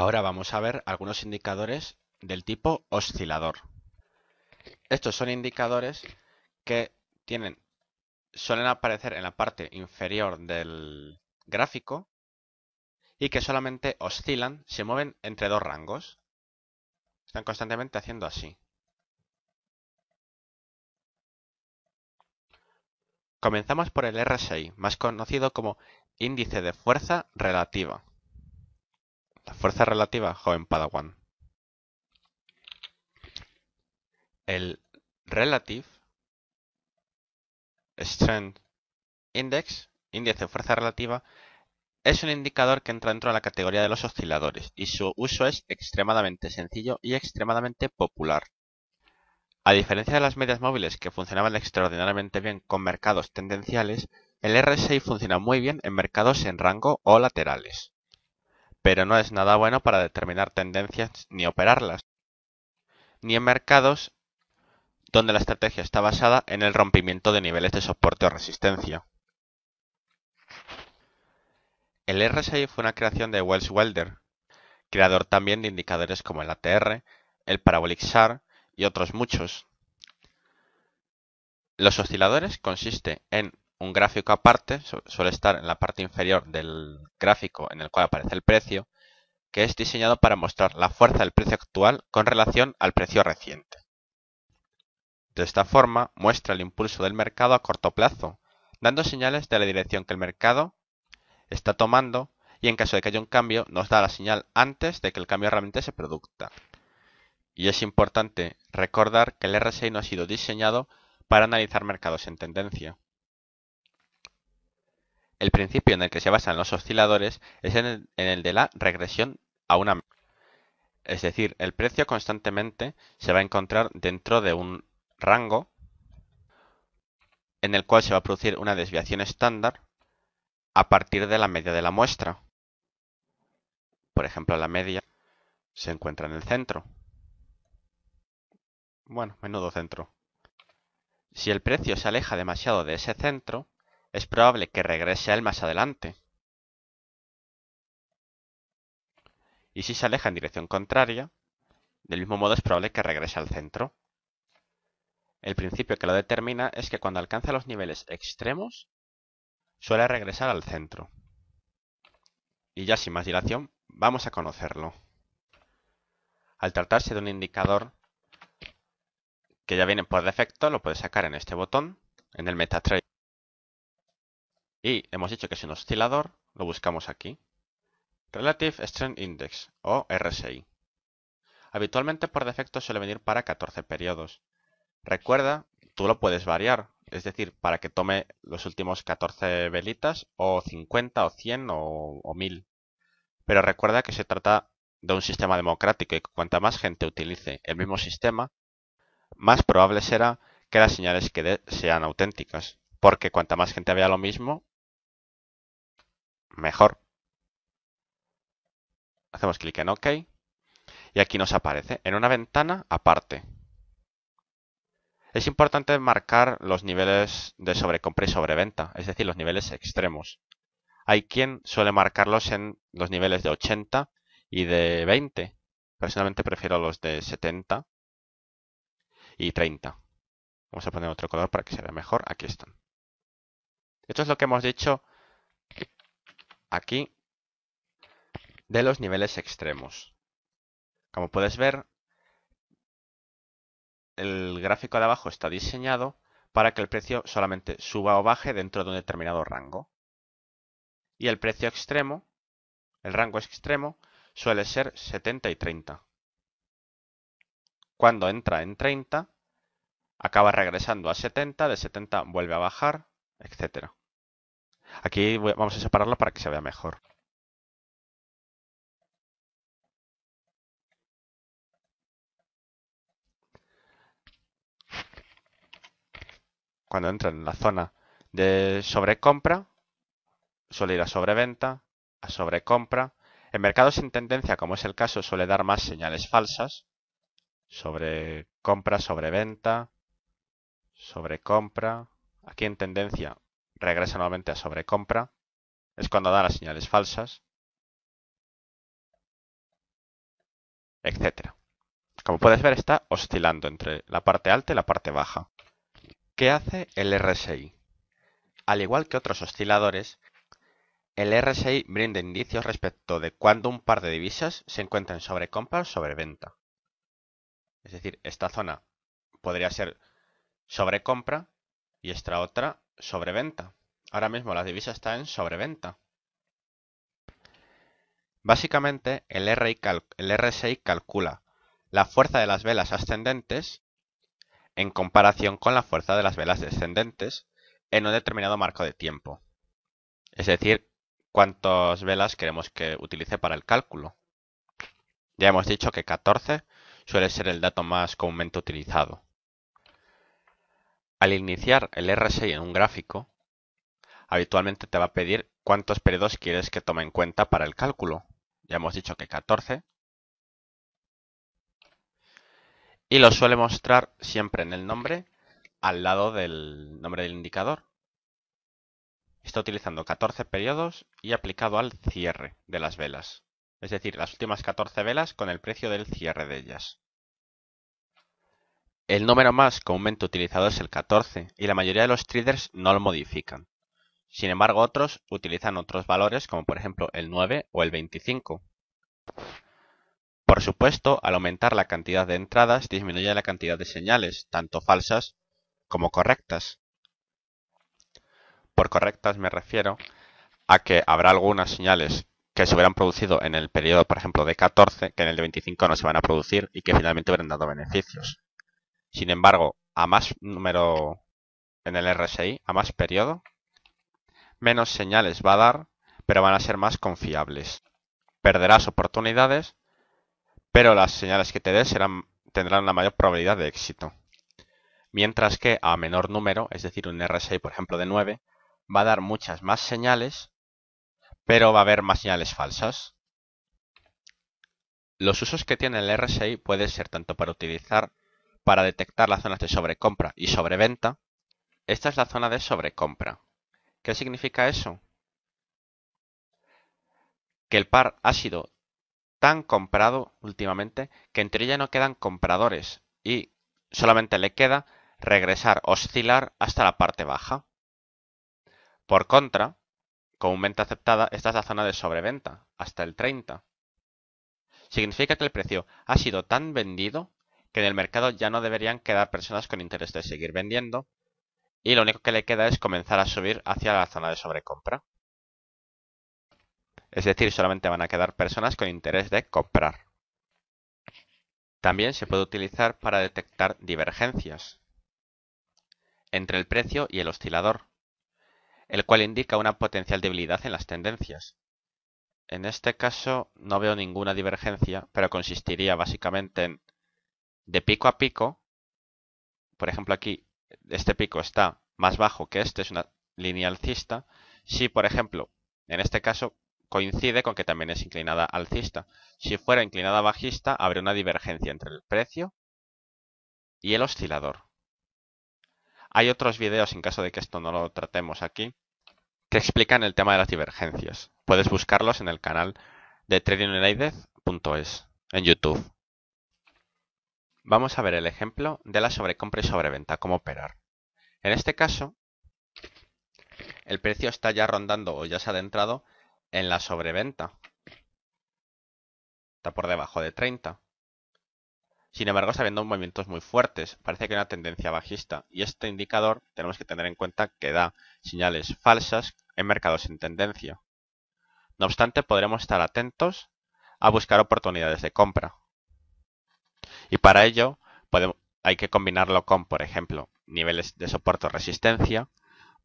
Ahora vamos a ver algunos indicadores del tipo oscilador. Estos son indicadores que tienen, suelen aparecer en la parte inferior del gráfico y que solamente oscilan, se mueven entre dos rangos. Están constantemente haciendo así. Comenzamos por el RSI, más conocido como índice de fuerza relativa. Fuerza relativa, joven Padawan. El Relative Strength Index, índice de fuerza relativa, es un indicador que entra dentro de la categoría de los osciladores y su uso es extremadamente sencillo y extremadamente popular. A diferencia de las medias móviles que funcionaban extraordinariamente bien con mercados tendenciales, el RSI funciona muy bien en mercados en rango o laterales pero no es nada bueno para determinar tendencias ni operarlas, ni en mercados donde la estrategia está basada en el rompimiento de niveles de soporte o resistencia. El RSI fue una creación de Wells Welder, creador también de indicadores como el ATR, el Parabolic SAR y otros muchos. Los osciladores consisten en un gráfico aparte, suele estar en la parte inferior del gráfico en el cual aparece el precio, que es diseñado para mostrar la fuerza del precio actual con relación al precio reciente. De esta forma, muestra el impulso del mercado a corto plazo, dando señales de la dirección que el mercado está tomando y en caso de que haya un cambio nos da la señal antes de que el cambio realmente se produzca. Y es importante recordar que el RSI no ha sido diseñado para analizar mercados en tendencia. El principio en el que se basan los osciladores es en el, de la regresión a una... Es decir, el precio constantemente se va a encontrar dentro de un rango en el cual se va a producir una desviación estándar a partir de la media de la muestra. Por ejemplo, la media se encuentra en el centro. Bueno, menudo centro. Si el precio se aleja demasiado de ese centro, es probable que regrese a él más adelante. Y si se aleja en dirección contraria, del mismo modo es probable que regrese al centro. El principio que lo determina es que cuando alcanza los niveles extremos, suele regresar al centro. Y ya sin más dilación, vamos a conocerlo. Al tratarse de un indicador que ya viene por defecto, lo puedes sacar en este botón, en el MetaTrader y hemos dicho que es un oscilador, lo buscamos aquí. Relative Strength Index o RSI. Habitualmente por defecto suele venir para 14 periodos. Recuerda, tú lo puedes variar, es decir, para que tome los últimos 14 velitas o 50 o 100 o, 1000. Pero recuerda que se trata de un sistema democrático y cuanta más gente utilice el mismo sistema, más probable será que las señales que sean auténticas, porque cuanta más gente vea lo mismo, mejor. Hacemos clic en OK y aquí nos aparece en una ventana aparte. Es importante marcar los niveles de sobrecompra y sobreventa, es decir, los niveles extremos. Hay quien suele marcarlos en los niveles de 80 y de 20. Personalmente prefiero los de 70 y 30. Vamos a poner otro color para que se vea mejor. Aquí están. Esto es lo que hemos dicho aquí de los niveles extremos. Como puedes ver, el gráfico de abajo está diseñado para que el precio solamente suba o baje dentro de un determinado rango. Y el precio extremo, el rango extremo, suele ser 70 y 30. Cuando entra en 30, acaba regresando a 70, de 70 vuelve a bajar, etcétera. Aquí vamos a separarlo para que se vea mejor. Cuando entra en la zona de sobrecompra, suele ir a sobreventa, a sobrecompra. En mercados en tendencia, como es el caso, suele dar más señales falsas. Sobre compra, sobreventa, sobrecompra. Aquí en tendencia regresa nuevamente a sobrecompra, es cuando da las señales falsas, etcétera Como puedes ver, está oscilando entre la parte alta y la parte baja. ¿Qué hace el RSI? Al igual que otros osciladores, el RSI brinda indicios respecto de cuándo un par de divisas se encuentran sobre compra o sobre venta. Es decir, esta zona podría ser sobre compra y esta otra sobreventa. Ahora mismo la divisa está en sobreventa. Básicamente, el, RSI calcula la fuerza de las velas ascendentes en comparación con la fuerza de las velas descendentes en un determinado marco de tiempo. Es decir, cuántas velas queremos que utilice para el cálculo. Ya hemos dicho que 14 suele ser el dato más comúnmente utilizado. Al iniciar el RSI en un gráfico, habitualmente te va a pedir cuántos periodos quieres que tome en cuenta para el cálculo. Ya hemos dicho que 14. Y lo suele mostrar siempre en el nombre al lado del nombre del indicador. Está utilizando 14 periodos y aplicado al cierre de las velas. Es decir, las últimas 14 velas con el precio del cierre de ellas. El número más comúnmente utilizado es el 14 y la mayoría de los traders no lo modifican. Sin embargo, otros utilizan otros valores como por ejemplo el 9 o el 25. Por supuesto, al aumentar la cantidad de entradas disminuye la cantidad de señales, tanto falsas como correctas. Por correctas me refiero a que habrá algunas señales que se hubieran producido en el periodo, por ejemplo, de 14, que en el de 25 no se van a producir y que finalmente hubieran dado beneficios. Sin embargo, a más número en el RSI, a más periodo, menos señales va a dar, pero van a ser más confiables. Perderás oportunidades, pero las señales que te des serán, tendrán la mayor probabilidad de éxito. Mientras que a menor número, es decir, un RSI por ejemplo de 9, va a dar muchas más señales, pero va a haber más señales falsas. Los usos que tiene el RSI pueden ser tanto para utilizar para detectar las zonas de sobrecompra y sobreventa, esta es la zona de sobrecompra. ¿Qué significa eso? Que el par ha sido tan comprado últimamente que entre ella no quedan compradores y solamente le queda regresar, oscilar hasta la parte baja. Por contra, venta aceptada, esta es la zona de sobreventa, hasta el 30. Significa que el precio ha sido tan vendido que en el mercado ya no deberían quedar personas con interés de seguir vendiendo y lo único que le queda es comenzar a subir hacia la zona de sobrecompra. Es decir, solamente van a quedar personas con interés de comprar. También se puede utilizar para detectar divergencias entre el precio y el oscilador, el cual indica una potencial debilidad en las tendencias. En este caso no veo ninguna divergencia, pero consistiría básicamente en de pico a pico, por ejemplo aquí, este pico está más bajo que este, es una línea alcista, si por ejemplo, en este caso coincide con que también es inclinada alcista, si fuera inclinada bajista habría una divergencia entre el precio y el oscilador. Hay otros videos, en caso de que esto no lo tratemos aquí, que explican el tema de las divergencias. Puedes buscarlos en el canal de tradingunited.es en YouTube. Vamos a ver el ejemplo de la sobrecompra y sobreventa, cómo operar. En este caso, el precio está ya rondando o ya se ha adentrado en la sobreventa. Está por debajo de 30. Sin embargo, está habiendo movimientos muy fuertes. Parece que hay una tendencia bajista. Y este indicador tenemos que tener en cuenta que da señales falsas en mercados en tendencia. No obstante, podremos estar atentos a buscar oportunidades de compra. Y para ello hay que combinarlo con, por ejemplo, niveles de soporte o resistencia,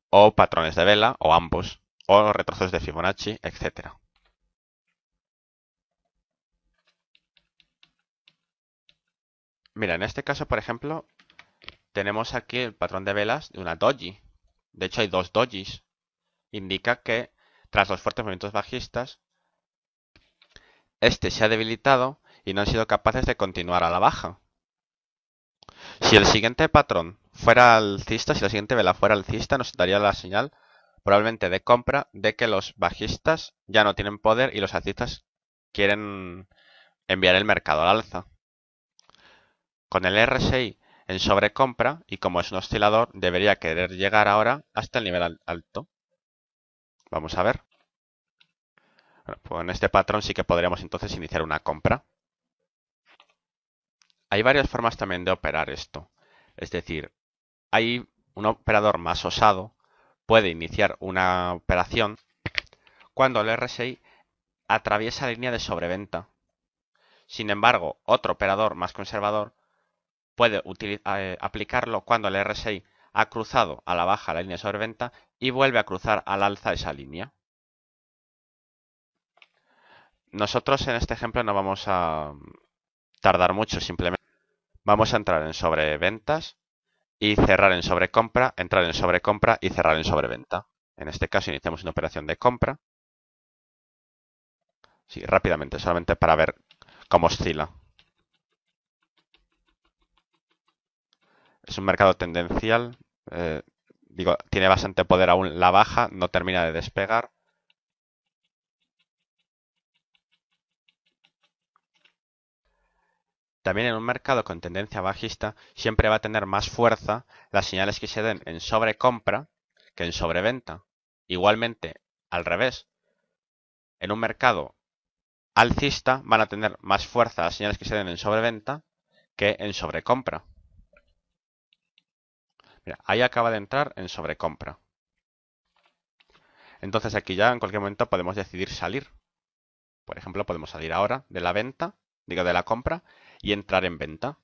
o patrones de vela, o ambos, o retrocesos de Fibonacci, etc. Mira, en este caso, por ejemplo, tenemos aquí el patrón de velas de una doji. De hecho, hay dos dojis. Indica que tras los fuertes movimientos bajistas, este se ha debilitado y no han sido capaces de continuar a la baja. Si el siguiente patrón fuera alcista, si la siguiente vela fuera alcista, nos daría la señal probablemente de compra de que los bajistas ya no tienen poder y los alcistas quieren enviar el mercado al alza. Con el RSI en sobrecompra y como es un oscilador debería querer llegar ahora hasta el nivel alto. Vamos a ver. Con pues este patrón sí que podríamos entonces iniciar una compra. Hay varias formas también de operar esto. Es decir, hay un operador más osado puede iniciar una operación cuando el RSI atraviesa la línea de sobreventa. Sin embargo, otro operador más conservador puede eh, aplicarlo cuando el RSI ha cruzado a la baja la línea de sobreventa y vuelve a cruzar al alza esa línea. Nosotros en este ejemplo no vamos a tardar mucho, simplemente vamos a entrar en sobreventas y cerrar en sobrecompra, entrar en sobrecompra y cerrar en sobreventa. En este caso iniciamos una operación de compra. Sí, rápidamente, solamente para ver cómo oscila. Es un mercado tendencial. Eh, digo, tiene bastante poder aún la baja, no termina de despegar. También en un mercado con tendencia bajista siempre va a tener más fuerza las señales que se den en sobrecompra que en sobreventa. Igualmente, al revés, en un mercado alcista van a tener más fuerza las señales que se den en sobreventa que en sobrecompra. ahí acaba de entrar en sobrecompra. Entonces aquí ya en cualquier momento podemos decidir salir. Por ejemplo, podemos salir ahora de la venta, digo de la compra, y entrar en venta.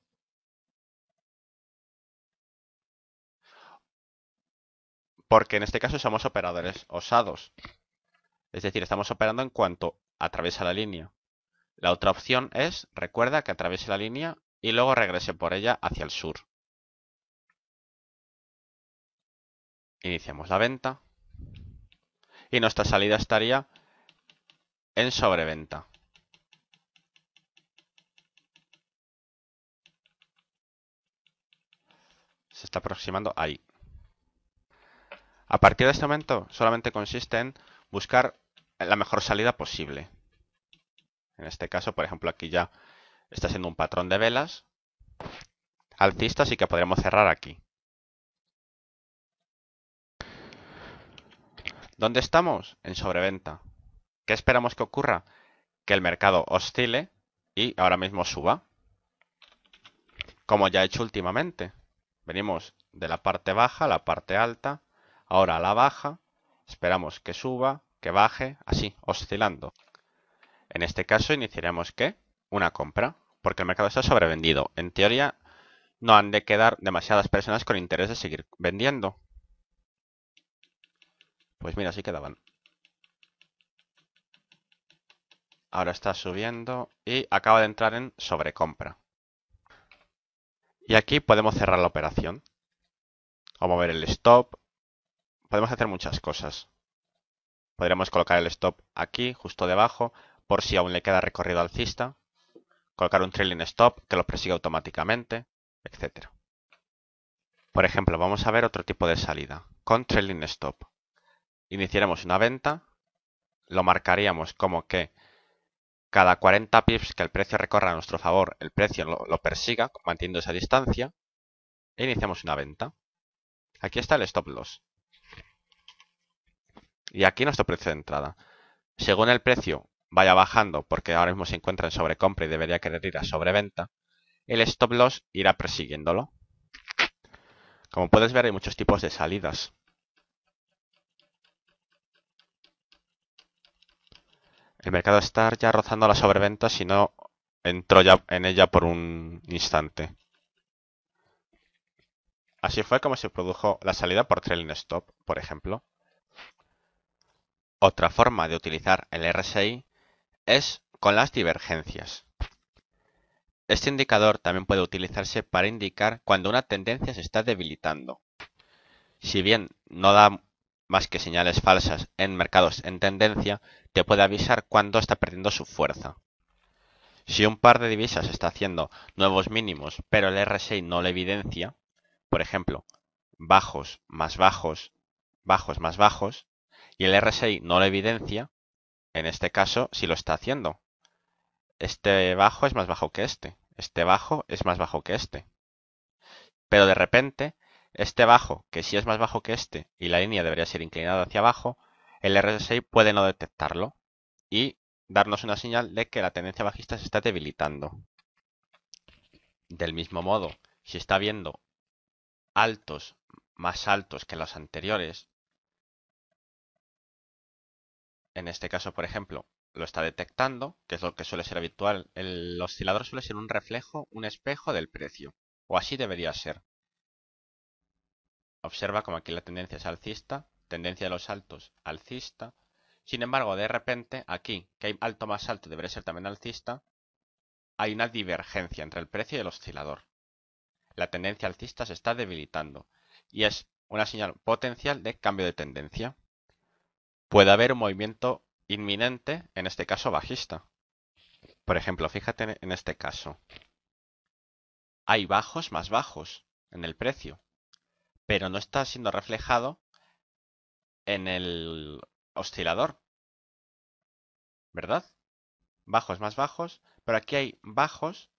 Porque en este caso somos operadores osados. Es decir, estamos operando en cuanto atraviesa la línea. La otra opción es, recuerda que atraviese la línea y luego regrese por ella hacia el sur. Iniciamos la venta. Y nuestra salida estaría en sobreventa. se está aproximando ahí. A partir de este momento solamente consiste en buscar la mejor salida posible. En este caso, por ejemplo, aquí ya está siendo un patrón de velas alcista, y que podríamos cerrar aquí. ¿Dónde estamos? En sobreventa. ¿Qué esperamos que ocurra? Que el mercado oscile y ahora mismo suba, como ya he hecho últimamente. Venimos de la parte baja a la parte alta, ahora a la baja, esperamos que suba, que baje, así, oscilando. En este caso iniciaremos ¿qué? Una compra, porque el mercado está sobrevendido. En teoría no han de quedar demasiadas personas con interés de seguir vendiendo. Pues mira, así quedaban. Ahora está subiendo y acaba de entrar en sobrecompra. Y aquí podemos cerrar la operación. O mover el stop. Podemos hacer muchas cosas. Podríamos colocar el stop aquí, justo debajo, por si aún le queda recorrido alcista. Colocar un trailing stop que lo persiga automáticamente, etc. Por ejemplo, vamos a ver otro tipo de salida, con trailing stop. Iniciaremos una venta, lo marcaríamos como que cada 40 pips que el precio recorra a nuestro favor, el precio lo, persiga, manteniendo esa distancia, e iniciamos una venta. Aquí está el stop loss. Y aquí nuestro precio de entrada. Según el precio vaya bajando, porque ahora mismo se encuentra en sobrecompra y debería querer ir a sobreventa, el stop loss irá persiguiéndolo. Como puedes ver hay muchos tipos de salidas. El mercado está ya rozando la sobreventa si no entró ya en ella por un instante. Así fue como se produjo la salida por trailing stop, por ejemplo. Otra forma de utilizar el RSI es con las divergencias. Este indicador también puede utilizarse para indicar cuando una tendencia se está debilitando. Si bien no da más que señales falsas en mercados en tendencia, te puede avisar cuándo está perdiendo su fuerza. Si un par de divisas está haciendo nuevos mínimos, pero el RSI no lo evidencia, por ejemplo, bajos más bajos, bajos más bajos, y el RSI no lo evidencia, en este caso sí lo está haciendo. Este bajo es más bajo que este, este bajo es más bajo que este. Pero de repente este bajo, que si es más bajo que este y la línea debería ser inclinada hacia abajo, el RSI puede no detectarlo y darnos una señal de que la tendencia bajista se está debilitando. Del mismo modo, si está viendo altos más altos que los anteriores, en este caso, por ejemplo, lo está detectando, que es lo que suele ser habitual. El oscilador suele ser un reflejo, un espejo del precio, o así debería ser. Observa como aquí la tendencia es alcista, tendencia de los altos alcista. Sin embargo, de repente, aquí, que hay alto más alto, debería ser también alcista, hay una divergencia entre el precio y el oscilador. La tendencia alcista se está debilitando y es una señal potencial de cambio de tendencia. Puede haber un movimiento inminente, en este caso bajista. Por ejemplo, fíjate en este caso. Hay bajos más bajos en el precio pero no está siendo reflejado en el oscilador. ¿Verdad? Bajos más bajos, pero aquí hay bajos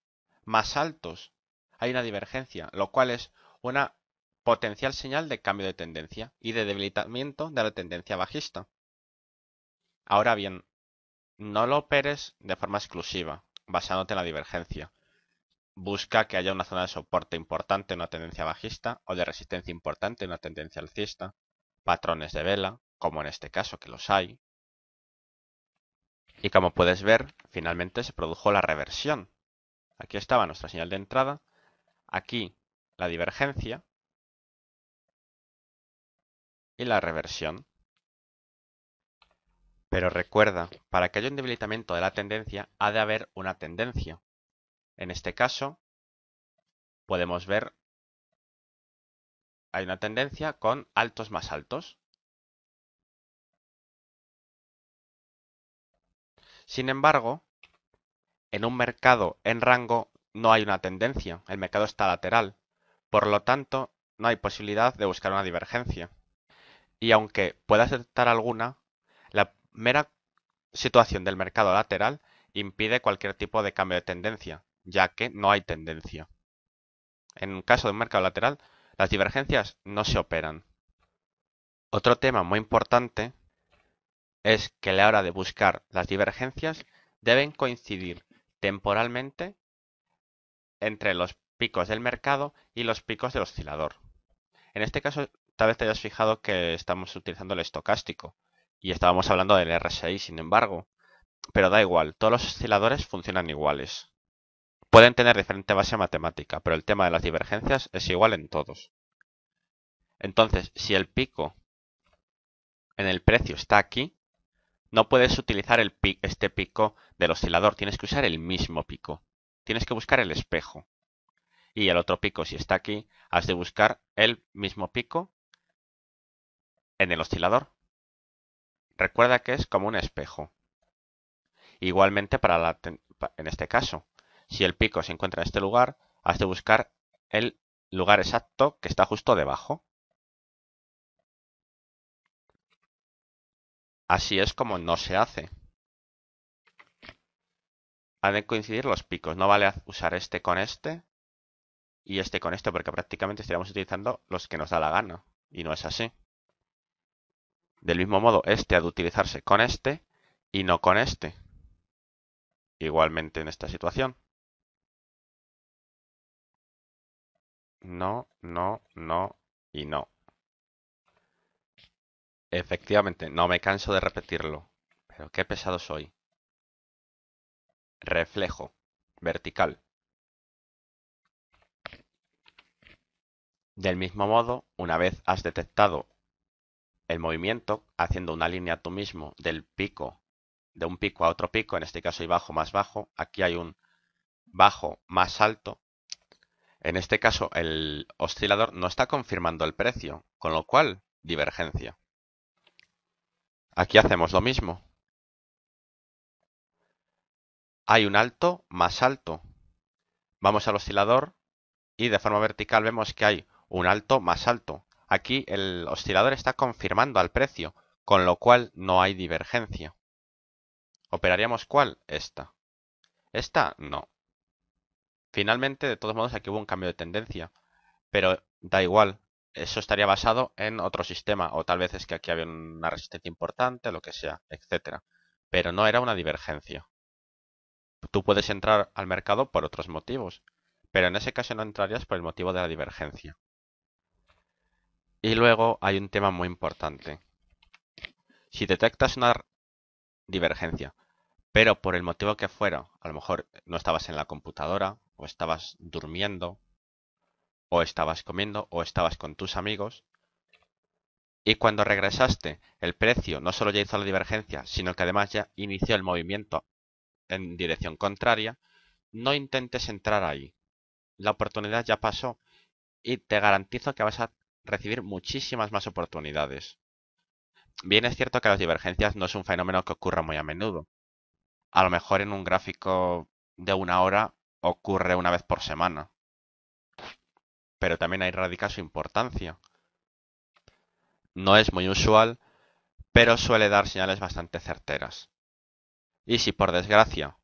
más altos. Hay una divergencia, lo cual es una potencial señal de cambio de tendencia y de debilitamiento de la tendencia bajista. Ahora bien, no lo operes de forma exclusiva, basándote en la divergencia, busca que haya una zona de soporte importante, en una tendencia bajista, o de resistencia importante, en una tendencia alcista, patrones de vela, como en este caso que los hay. Y como puedes ver, finalmente se produjo la reversión. Aquí estaba nuestra señal de entrada, aquí la divergencia y la reversión. Pero recuerda, para que haya un debilitamiento de la tendencia ha de haber una tendencia. En este caso, podemos ver, hay una tendencia con altos más altos. Sin embargo, en un mercado en rango no hay una tendencia, el mercado está lateral, por lo tanto no hay posibilidad de buscar una divergencia. Y aunque pueda aceptar alguna, la mera situación del mercado lateral impide cualquier tipo de cambio de tendencia, ya que no hay tendencia. En un caso de un mercado lateral, las divergencias no se operan. Otro tema muy importante es que la hora de buscar las divergencias deben coincidir temporalmente entre los picos del mercado y los picos del oscilador. En este caso, tal vez te hayas fijado que estamos utilizando el estocástico y estábamos hablando del RSI, sin embargo, pero da igual, todos los osciladores funcionan iguales. Pueden tener diferente base matemática, pero el tema de las divergencias es igual en todos. Entonces, si el pico en el precio está aquí, no puedes utilizar este pico del oscilador, tienes que usar el mismo pico. Tienes que buscar el espejo. Y el otro pico, si está aquí, has de buscar el mismo pico en el oscilador. Recuerda que es como un espejo. Igualmente para la, en este caso, si el pico se encuentra en este lugar, has de buscar el lugar exacto que está justo debajo. Así es como no se hace. Han de coincidir los picos. No vale usar este con este y este con este, porque prácticamente estaríamos utilizando los que nos da la gana. Y no es así. Del mismo modo, este ha de utilizarse con este y no con este. Igualmente en esta situación. no, no, no y no. Efectivamente, no me canso de repetirlo. Pero qué pesado soy. Reflejo. Vertical. Del mismo modo, una vez has detectado el movimiento haciendo una línea tú mismo del pico, de un pico a otro pico, en este caso hay bajo más bajo, aquí hay un bajo más alto, en este caso, el oscilador no está confirmando el precio, con lo cual, divergencia. Aquí hacemos lo mismo. Hay un alto más alto. Vamos al oscilador y de forma vertical vemos que hay un alto más alto. Aquí el oscilador está confirmando al precio, con lo cual no hay divergencia. ¿Operaríamos cuál? Esta. Esta no. Finalmente, de todos modos, aquí hubo un cambio de tendencia, pero da igual, eso estaría basado en otro sistema, o tal vez es que aquí había una resistencia importante, lo que sea, etcétera. Pero no era una divergencia. Tú puedes entrar al mercado por otros motivos, pero en ese caso no entrarías por el motivo de la divergencia. Y luego hay un tema muy importante. Si detectas una divergencia, pero por el motivo que fuera, a lo mejor no estabas en la computadora, o estabas durmiendo, o estabas comiendo, o estabas con tus amigos. Y cuando regresaste, el precio no solo ya hizo la divergencia, sino que además ya inició el movimiento en dirección contraria, no intentes entrar ahí. La oportunidad ya pasó y te garantizo que vas a recibir muchísimas más oportunidades. Bien es cierto que las divergencias no es un fenómeno que ocurra muy a menudo. A lo mejor en un gráfico de una hora ocurre una vez por semana. Pero también ahí radica su importancia. No es muy usual, pero suele dar señales bastante certeras. Y si por desgracia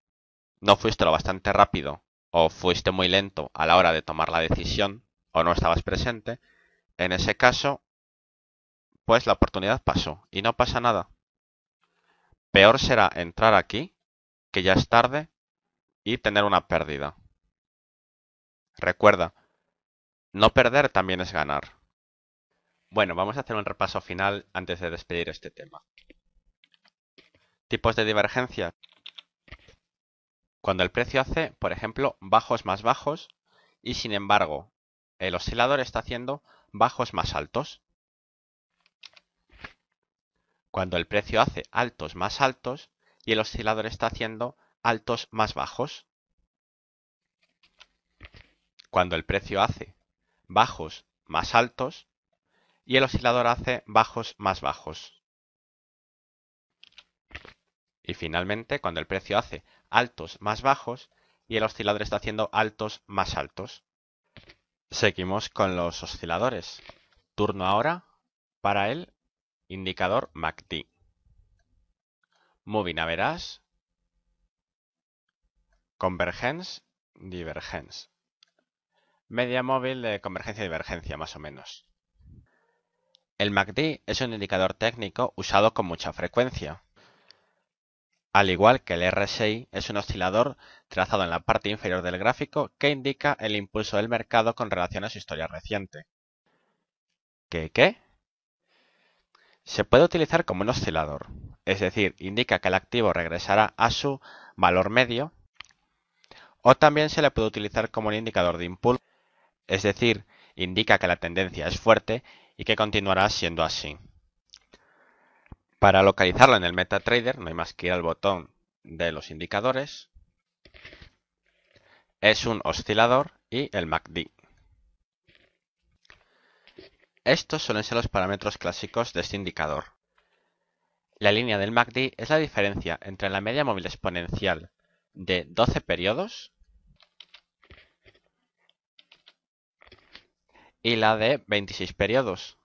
no fuiste lo bastante rápido o fuiste muy lento a la hora de tomar la decisión o no estabas presente, en ese caso, pues la oportunidad pasó y no pasa nada. Peor será entrar aquí, que ya es tarde, y tener una pérdida. Recuerda, no perder también es ganar. Bueno, vamos a hacer un repaso final antes de despedir este tema. Tipos de divergencia. Cuando el precio hace, por ejemplo, bajos más bajos y sin embargo el oscilador está haciendo bajos más altos. Cuando el precio hace altos más altos y el oscilador está haciendo altos más bajos? Cuando el precio hace bajos más altos y el oscilador hace bajos más bajos. Y finalmente, cuando el precio hace altos más bajos y el oscilador está haciendo altos más altos. Seguimos con los osciladores. Turno ahora para el indicador MACD. Moving verás. Convergence, divergence. Media móvil de convergencia-divergencia, más o menos. El MACD es un indicador técnico usado con mucha frecuencia. Al igual que el RSI, es un oscilador trazado en la parte inferior del gráfico que indica el impulso del mercado con relación a su historia reciente. ¿Qué qué? Se puede utilizar como un oscilador, es decir, indica que el activo regresará a su valor medio o también se le puede utilizar como un indicador de impulso, es decir, indica que la tendencia es fuerte y que continuará siendo así. Para localizarlo en el MetaTrader no hay más que ir al botón de los indicadores, es un oscilador y el MACD. Estos suelen ser los parámetros clásicos de este indicador. La línea del MACD es la diferencia entre la media móvil exponencial de 12 periodos y la de 26 periodos.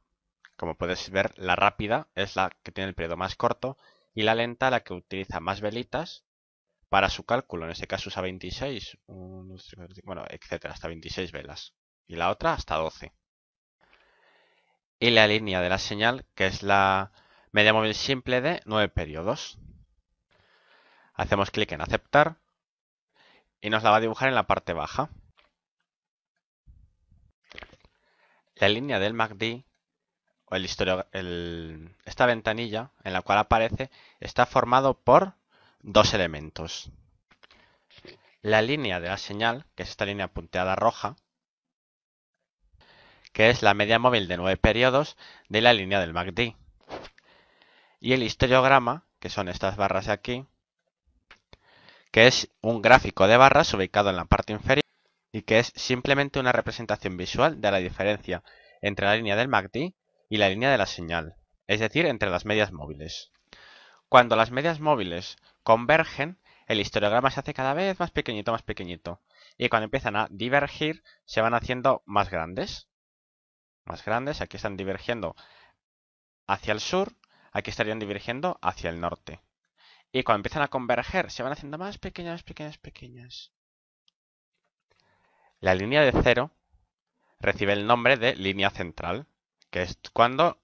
Como puedes ver, la rápida es la que tiene el periodo más corto y la lenta la que utiliza más velitas para su cálculo. En este caso usa 26, bueno, etcétera, hasta 26 velas. Y la otra hasta 12. Y la línea de la señal, que es la media móvil simple de 9 periodos. Hacemos clic en aceptar y nos la va a dibujar en la parte baja. la línea del MACD o el, esta ventanilla en la cual aparece está formado por dos elementos. La línea de la señal, que es esta línea punteada roja, que es la media móvil de nueve periodos de la línea del MACD. Y el historiograma, que son estas barras de aquí, que es un gráfico de barras ubicado en la parte inferior y que es simplemente una representación visual de la diferencia entre la línea del MACD y la línea de la señal, es decir, entre las medias móviles. Cuando las medias móviles convergen, el historiograma se hace cada vez más pequeñito, más pequeñito, y cuando empiezan a divergir, se van haciendo más grandes. Más grandes, aquí están divergiendo hacia el sur, aquí estarían divergiendo hacia el norte. Y cuando empiezan a converger, se van haciendo más pequeñas, pequeñas, pequeñas. La línea de cero recibe el nombre de línea central, que es cuando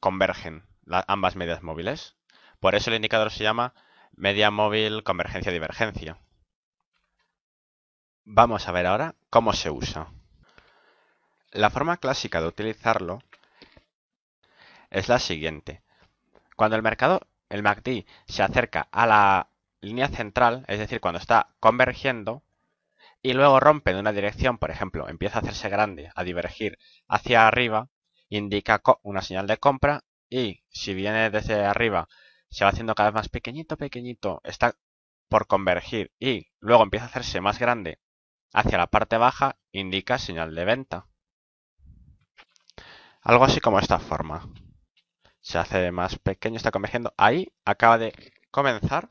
convergen ambas medias móviles. Por eso el indicador se llama media móvil convergencia-divergencia. Vamos a ver ahora cómo se usa. La forma clásica de utilizarlo es la siguiente. Cuando el mercado, el MACD, se acerca a la línea central, es decir, cuando está convergiendo, y luego rompe en una dirección, por ejemplo, empieza a hacerse grande, a divergir hacia arriba, indica una señal de compra y si viene desde arriba se va haciendo cada vez más pequeñito, pequeñito, está por convergir y luego empieza a hacerse más grande hacia la parte baja, indica señal de venta. Algo así como esta forma. Se hace más pequeño, está convergiendo. Ahí acaba de comenzar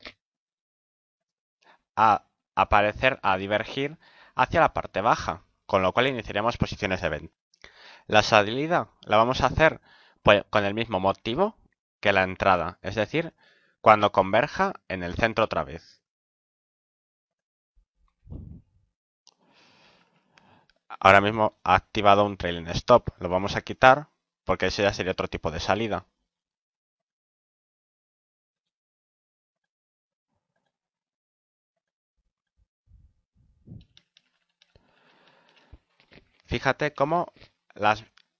a aparecer a divergir hacia la parte baja, con lo cual iniciaremos posiciones de venta. La salida la vamos a hacer pues, con el mismo motivo que la entrada, es decir, cuando converja en el centro otra vez. Ahora mismo ha activado un trailing stop, lo vamos a quitar porque ese ya sería otro tipo de salida. Fíjate cómo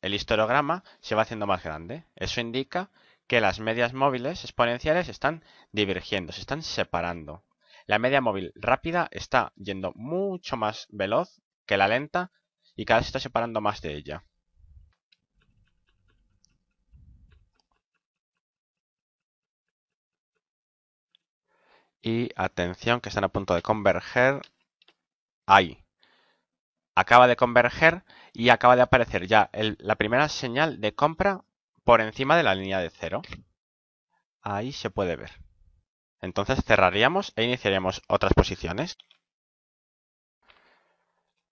el historiograma se va haciendo más grande. Eso indica que las medias móviles exponenciales están divergiendo, se están separando. La media móvil rápida está yendo mucho más veloz que la lenta y cada vez se está separando más de ella. Y atención que están a punto de converger ahí acaba de converger y acaba de aparecer ya la primera señal de compra por encima de la línea de cero. Ahí se puede ver. Entonces cerraríamos e iniciaríamos otras posiciones.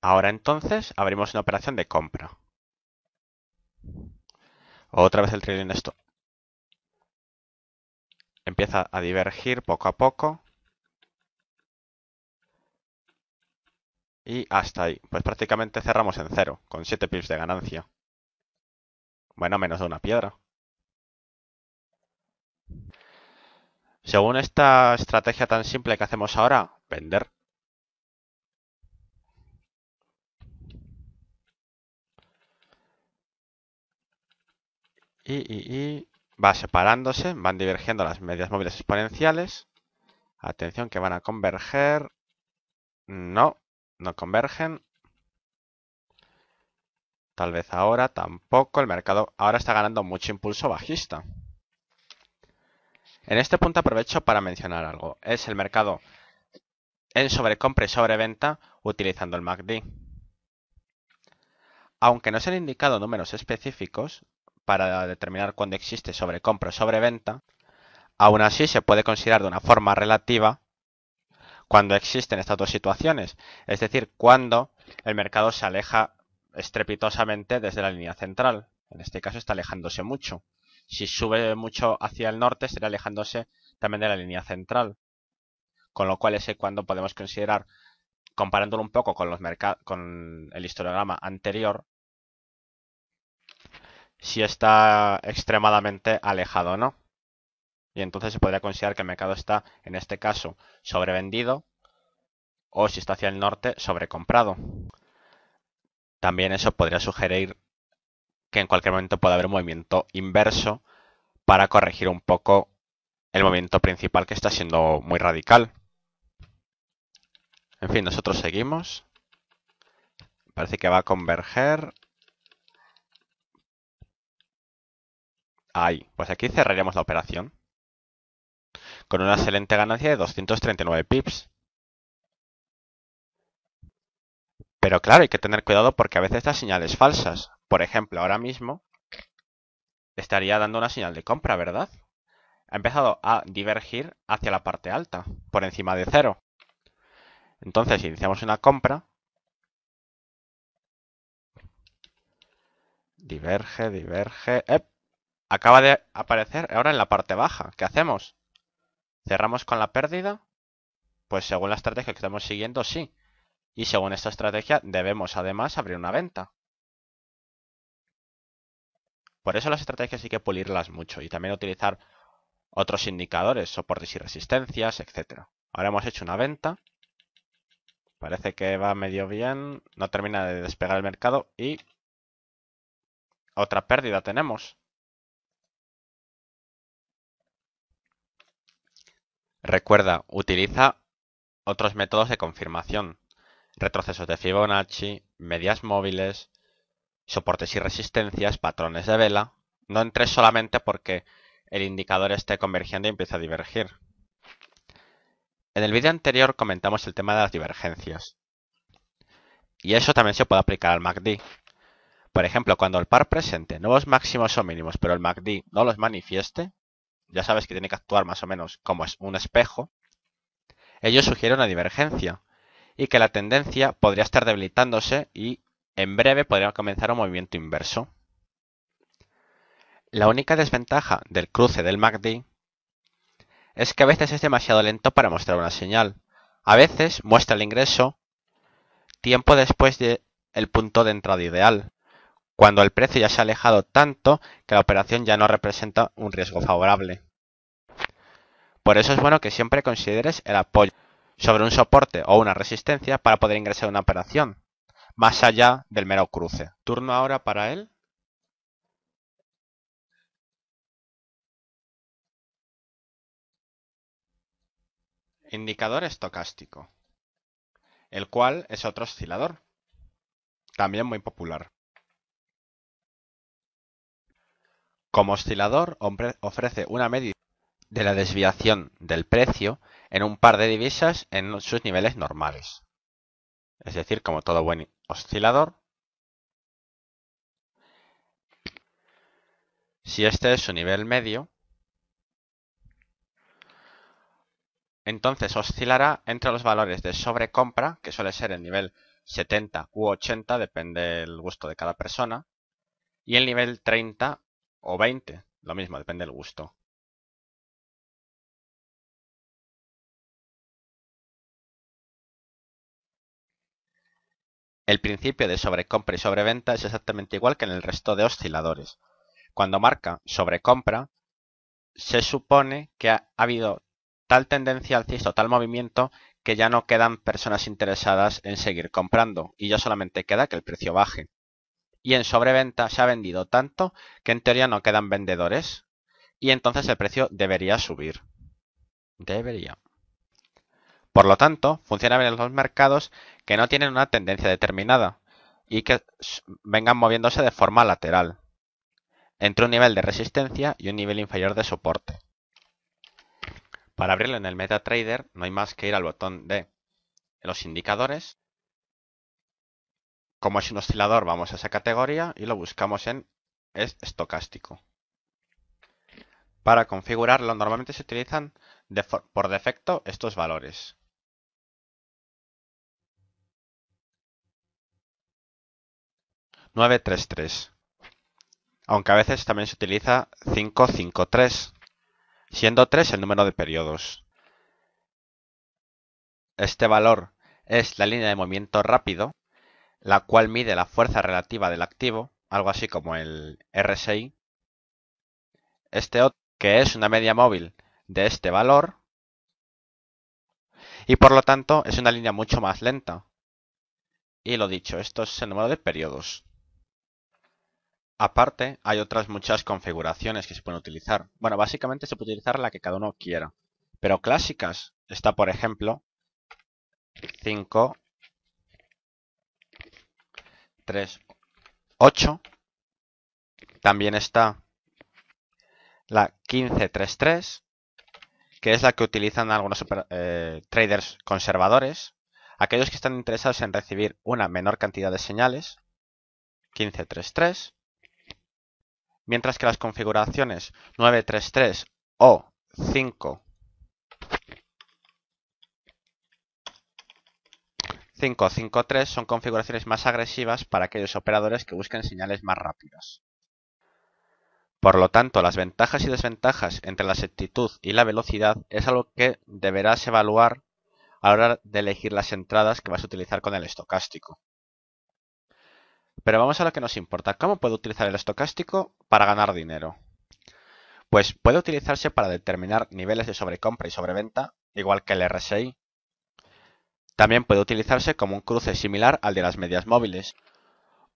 Ahora entonces abrimos una operación de compra. Otra vez el trailing stop. Empieza a divergir poco a poco. Y hasta ahí. Pues prácticamente cerramos en cero, con 7 pips de ganancia. Bueno, menos de una piedra. Según esta estrategia tan simple que hacemos ahora, vender. Y, va separándose, van divergiendo las medias móviles exponenciales. Atención que van a converger. No, no convergen. Tal vez ahora tampoco. El mercado ahora está ganando mucho impulso bajista. En este punto aprovecho para mencionar algo. Es el mercado en sobrecompra y sobreventa utilizando el MACD. Aunque no se han indicado números específicos para determinar cuándo existe sobrecompra o sobreventa, aún así se puede considerar de una forma relativa cuando existen estas dos situaciones, es decir, cuando el mercado se aleja estrepitosamente desde la línea central. En este caso está alejándose mucho. Si sube mucho hacia el norte, estaría alejándose también de la línea central. Con lo cual ese cuando podemos considerar, comparándolo un poco con, los con el historiograma anterior, si está extremadamente alejado o no y entonces se podría considerar que el mercado está, en este caso, sobrevendido o si está hacia el norte, sobrecomprado. También eso podría sugerir que en cualquier momento pueda haber un movimiento inverso para corregir un poco el movimiento principal que está siendo muy radical. En fin, nosotros seguimos. Parece que va a converger. Ahí, pues aquí cerraríamos la operación con una excelente ganancia de 239 pips. Pero claro, hay que tener cuidado porque a veces da señales falsas. Por ejemplo, ahora mismo estaría dando una señal de compra, ¿verdad? Ha empezado a divergir hacia la parte alta, por encima de cero. Entonces, iniciamos una compra, diverge, diverge, acaba de aparecer ahora en la parte baja. ¿Qué hacemos? ¿Cerramos con la pérdida? Pues según la estrategia que estamos siguiendo, sí. Y según esta estrategia debemos además abrir una venta. Por eso las estrategias hay que pulirlas mucho y también utilizar otros indicadores, soportes y resistencias, etc. Ahora hemos hecho una venta. Parece que va medio bien. No termina de despegar el mercado y otra pérdida tenemos. Recuerda, utiliza otros métodos de confirmación, retrocesos de Fibonacci, medias móviles, soportes y resistencias, patrones de vela. No entres solamente porque el indicador esté convergiendo y empiece a divergir. En el vídeo anterior comentamos el tema de las divergencias. Y eso también se puede aplicar al MACD. Por ejemplo, cuando el par presente nuevos máximos o mínimos, pero el MACD no los manifieste, ya sabes que tiene que actuar más o menos como es un espejo, ellos sugieren una divergencia y que la tendencia podría estar debilitándose y en breve podría comenzar un movimiento inverso. La única desventaja del cruce del MACD es que a veces es demasiado lento para mostrar una señal. A veces muestra el ingreso tiempo después del punto de entrada ideal, cuando el precio ya se ha alejado tanto que la operación ya no representa un riesgo favorable. Por eso es bueno que siempre consideres el apoyo sobre un soporte o una resistencia para poder ingresar a una operación, más allá del mero cruce. Turno ahora para él. Indicador estocástico, el cual es otro oscilador, también muy popular. Como oscilador ofrece una medida de la desviación del precio en un par de divisas en sus niveles normales. Es decir, como todo buen oscilador, si este es su nivel medio, entonces oscilará entre los valores de sobrecompra, que suele ser el nivel 70 u 80, depende del gusto de cada persona, y el nivel 30 o 20? Lo mismo, depende del gusto. El principio de sobrecompra y sobreventa es exactamente igual que en el resto de osciladores. Cuando marca sobrecompra, se supone que ha habido tal tendencia al cisto, tal movimiento que ya no quedan personas interesadas en seguir comprando y ya solamente queda que el precio baje y en sobreventa se ha vendido tanto que en teoría no quedan vendedores y entonces el precio debería subir. Debería. Por lo tanto, funcionan en los mercados que no tienen una tendencia determinada y que vengan moviéndose de forma lateral, entre un nivel de resistencia y un nivel inferior de soporte. Para abrirlo en el MetaTrader no hay más que ir al botón de los indicadores como es un oscilador, vamos a esa categoría y lo buscamos en estocástico. Para configurarlo normalmente se utilizan por defecto estos valores. ...933... Aunque a veces también se utiliza 553... Siendo 3 el número de periodos. Este valor es la línea de movimiento rápido la cual mide la fuerza relativa del activo, algo así como el RSI. Este otro, que es una media móvil de este valor, y por lo tanto es una línea mucho más lenta. Y lo dicho, esto es el número de periodos. Aparte, hay otras muchas configuraciones que se pueden utilizar. Bueno, básicamente se puede utilizar la que cada uno quiera. Pero clásicas está, por ejemplo, 5 3, 8. También está la 1533, que es la que utilizan algunos eh, traders conservadores, aquellos que están interesados en recibir una menor cantidad de señales, 1533, mientras que las configuraciones 933 o 5 553 son configuraciones más agresivas para aquellos operadores que busquen señales más rápidas. Por lo tanto, las ventajas y desventajas entre la exactitud y la velocidad es algo que deberás evaluar a la hora de elegir las entradas que vas a utilizar con el estocástico. Pero vamos a lo que nos importa. ¿Cómo puedo utilizar el estocástico para ganar dinero? Pues puede utilizarse para determinar niveles de sobrecompra y sobreventa, igual que el RSI, también puede utilizarse como un cruce similar al de las medias móviles,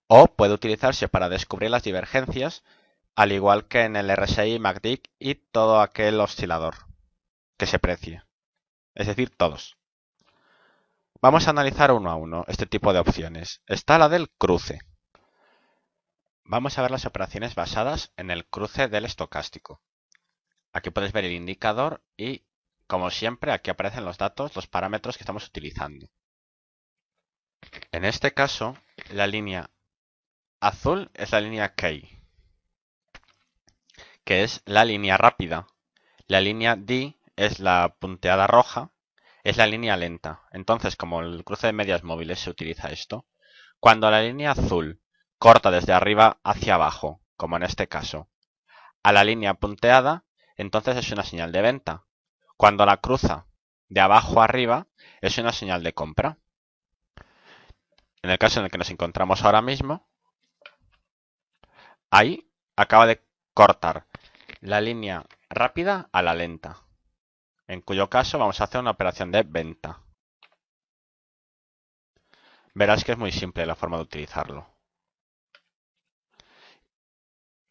o puede utilizarse para descubrir las divergencias, al igual que en el RSI, MACD y todo aquel oscilador que se precie, es decir, todos. Vamos a analizar uno a uno este tipo de opciones. Está la del cruce. Vamos a ver las operaciones basadas en el cruce del estocástico. Aquí puedes ver el indicador y como siempre, aquí aparecen los datos, los parámetros que estamos utilizando. En este caso, la línea azul es la línea K, que es la línea rápida. La línea D es la punteada roja, es la línea lenta. Entonces, como el cruce de medias móviles se utiliza esto, cuando la línea azul corta desde arriba hacia abajo, como en este caso, a la línea punteada, entonces es una señal de venta. Cuando la cruza de abajo arriba es una señal de compra. En el caso en el que nos encontramos ahora mismo, ahí acaba de cortar la línea rápida a la lenta, en cuyo caso vamos a hacer una operación de venta. Verás que es muy simple la forma de utilizarlo.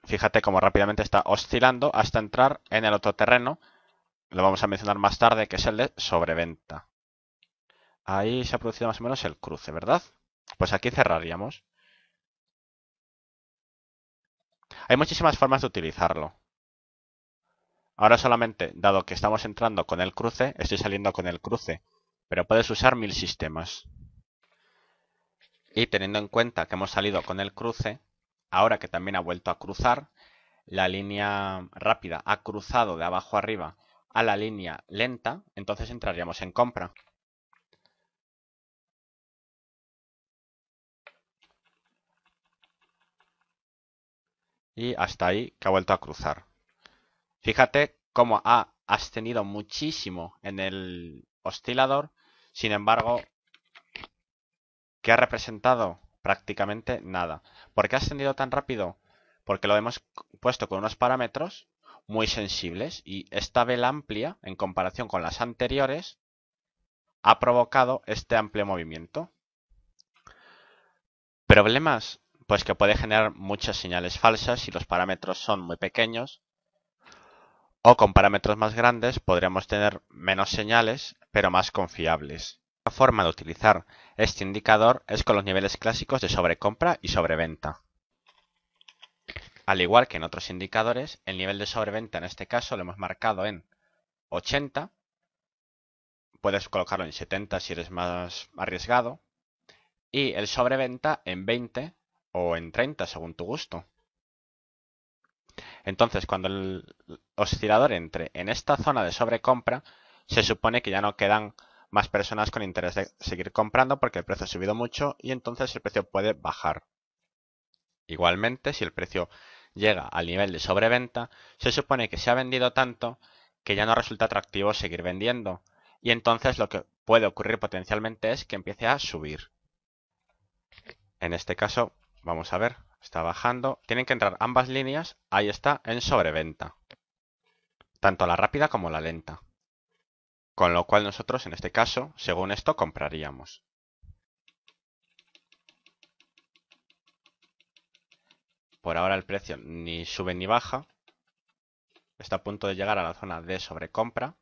Fíjate cómo rápidamente está oscilando hasta entrar en el otro terreno lo vamos a mencionar más tarde, que es el de sobreventa. Ahí se ha producido más o menos el cruce, ¿verdad? Pues aquí cerraríamos. Hay muchísimas formas de utilizarlo. Ahora solamente, dado que estamos entrando con el cruce, estoy saliendo con el cruce, pero puedes usar mil sistemas. Y teniendo en cuenta que hemos salido con el cruce, ahora que también ha vuelto a cruzar, la línea rápida ha cruzado de abajo arriba a la línea lenta, entonces entraríamos en compra. Y hasta ahí que ha vuelto a cruzar. Fíjate cómo ha ascendido muchísimo en el oscilador, sin embargo, que ha representado prácticamente nada. ¿Por qué ha ascendido tan rápido? Porque lo hemos puesto con unos parámetros muy sensibles y esta vela amplia, en comparación con las anteriores, ha provocado este amplio movimiento. Problemas, pues que puede generar muchas señales falsas si los parámetros son muy pequeños o con parámetros más grandes podríamos tener menos señales pero más confiables. la forma de utilizar este indicador es con los niveles clásicos de sobrecompra y sobreventa. Al igual que en otros indicadores, el nivel de sobreventa en este caso lo hemos marcado en 80. Puedes colocarlo en 70 si eres más arriesgado. Y el sobreventa en 20 o en 30 según tu gusto. Entonces, cuando el oscilador entre en esta zona de sobrecompra, se supone que ya no quedan más personas con interés de seguir comprando porque el precio ha subido mucho y entonces el precio puede bajar. Igualmente, si el precio llega al nivel de sobreventa, se supone que se ha vendido tanto que ya no resulta atractivo seguir vendiendo. Y entonces lo que puede ocurrir potencialmente es que empiece a subir. En este caso, vamos a ver, está bajando. Tienen que entrar ambas líneas, ahí está, en sobreventa. Tanto la rápida como la lenta. Con lo cual nosotros, en este caso, según esto, compraríamos. Por ahora el precio ni sube ni baja. Está a punto de llegar a la zona de sobrecompra.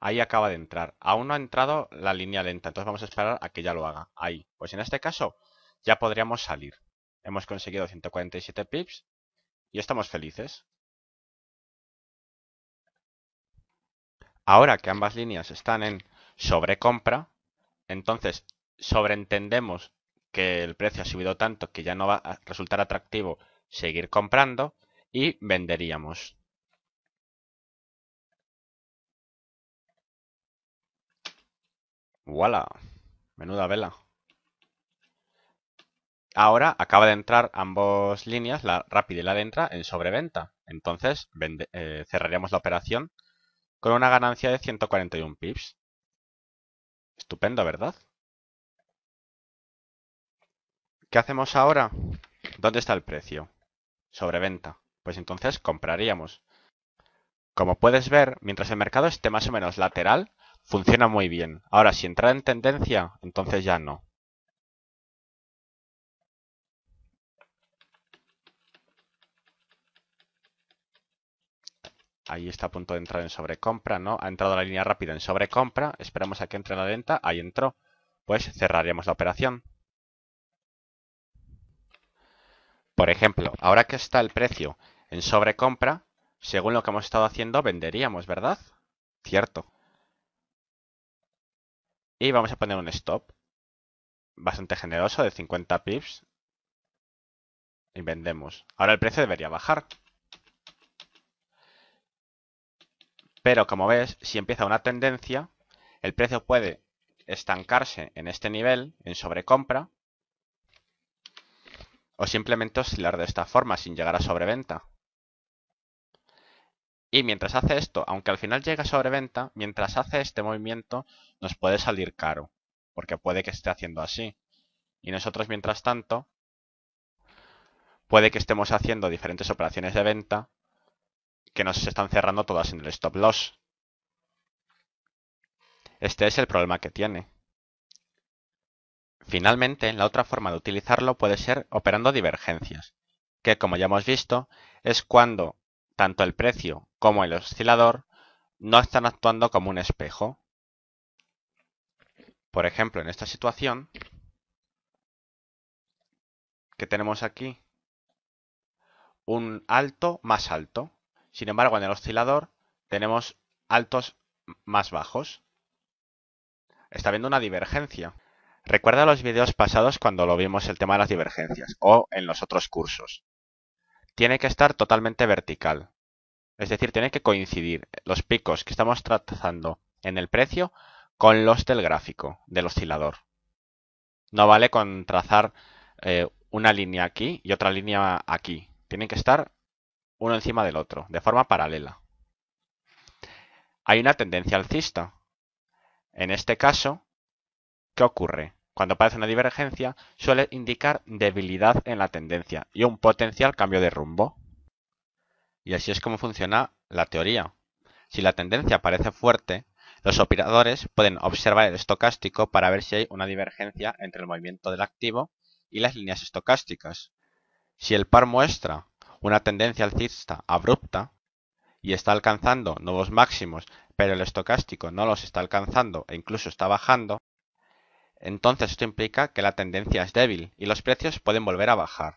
Ahí acaba de entrar. Aún no ha entrado la línea lenta, entonces vamos a esperar a que ya lo haga. Ahí. Pues en este caso ya podríamos salir. Hemos conseguido 147 pips y estamos felices. Ahora que ambas líneas están en sobrecompra, entonces sobreentendemos que el precio ha subido tanto que ya no va a resultar atractivo seguir comprando y venderíamos. ¡Wala! Menuda vela. Ahora acaba de entrar ambas líneas, la rápida y la adentra, en sobreventa. Entonces eh, cerraríamos la operación con una ganancia de 141 pips. Estupendo, ¿verdad? ¿Qué hacemos ahora? ¿Dónde está el precio? Sobreventa. Pues entonces compraríamos. Como puedes ver, mientras el mercado esté más o menos lateral, funciona muy bien. Ahora, si entra en tendencia, entonces ya no. Ahí está a punto de entrar en sobrecompra, ¿no? Ha entrado la línea rápida en sobrecompra. Esperamos a que entre la venta. Ahí entró. Pues cerraríamos la operación. Por ejemplo, ahora que está el precio en sobrecompra, según lo que hemos estado haciendo, venderíamos, ¿verdad? Cierto. Y vamos a poner un stop bastante generoso de 50 pips y vendemos. Ahora el precio debería bajar. Pero como ves, si empieza una tendencia, el precio puede estancarse en este nivel, en sobrecompra, o simplemente oscilar de esta forma sin llegar a sobreventa. Y mientras hace esto, aunque al final llegue a sobreventa, mientras hace este movimiento nos puede salir caro, porque puede que esté haciendo así. Y nosotros mientras tanto, puede que estemos haciendo diferentes operaciones de venta que nos están cerrando todas en el stop loss. Este es el problema que tiene. Finalmente, la otra forma de utilizarlo puede ser operando divergencias, que como ya hemos visto, es cuando tanto el precio como el oscilador no están actuando como un espejo. Por ejemplo, en esta situación que tenemos aquí, un alto más alto. Sin embargo, en el oscilador tenemos altos más bajos. Está habiendo una divergencia. Recuerda los videos pasados cuando lo vimos el tema de las divergencias o en los otros cursos. Tiene que estar totalmente vertical. Es decir, tiene que coincidir los picos que estamos trazando en el precio con los del gráfico, del oscilador. No vale con trazar eh, una línea aquí y otra línea aquí. Tienen que estar uno encima del otro, de forma paralela. Hay una tendencia alcista. En este caso, ¿Qué ocurre? Cuando aparece una divergencia, suele indicar debilidad en la tendencia y un potencial cambio de rumbo. Y así es como funciona la teoría. Si la tendencia parece fuerte, los operadores pueden observar el estocástico para ver si hay una divergencia entre el movimiento del activo y las líneas estocásticas. Si el par muestra una tendencia alcista abrupta y está alcanzando nuevos máximos, pero el estocástico no los está alcanzando e incluso está bajando, entonces esto implica que la tendencia es débil y los precios pueden volver a bajar.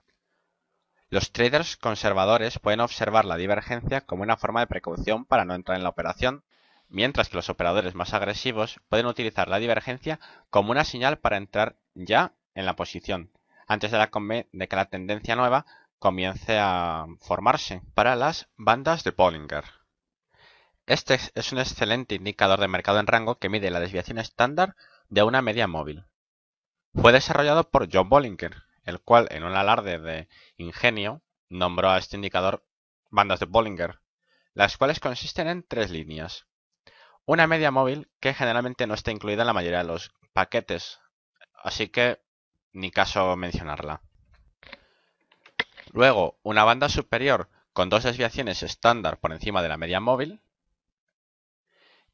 Los traders conservadores pueden observar la divergencia como una forma de precaución para no entrar en la operación, mientras que los operadores más agresivos pueden utilizar la divergencia como una señal para entrar ya en la posición, antes de, la de que la tendencia nueva comience a formarse para las bandas de Bollinger. Este es un excelente indicador de mercado en rango que mide la desviación estándar de una media móvil. Fue desarrollado por John Bollinger, el cual, en un alarde de ingenio, nombró a este indicador bandas de Bollinger, las cuales consisten en tres líneas. Una media móvil que generalmente no está incluida en la mayoría de los paquetes, así que ni caso mencionarla. Luego, una banda superior con dos desviaciones estándar por encima de la media móvil,